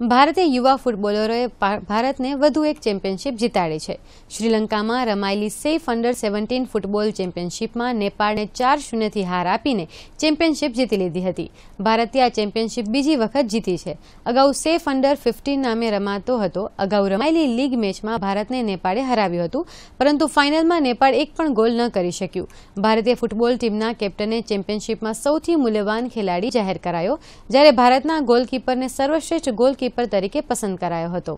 ભારતીય યુવા ફૂટબોલરોએ ભારતને વધુ એક ચેમ્પિયનશિપ જીતાડી છે શ્રીલંકામાં રમાયેલી સેફ અંડર સેવન્ટીન ફૂટબોલ ચેમ્પિયનશિપમાં નેપાળને ચાર શૂન્યથી હાર આપીને ચેમ્પિયનશિપ જીતી લીધી હતી ભારતે આ ચેમ્પિયનશિપ બીજી વખત જીતી છે અગાઉ સેફ અંડર ફિફ્ટીન નામે રમાતો હતો અગાઉ રમાયેલી લીગ મેચમાં ભારતને નેપાળે હરાવ્યું હતું પરંતુ ફાઇનલમાં નેપાળ એક પણ ગોલ ન કરી શક્યું ભારતીય ફૂટબોલ ટીમના કેપ્ટને ચેમ્પિયનશિપમાં સૌથી મૂલ્યવાન ખેલાડી જાહેર કરાયો જ્યારે ભારતના ગોલકીપરને સર્વશ્રેષ્ઠ ગોલકીપર गोलकीपर तरीके पसंद करायो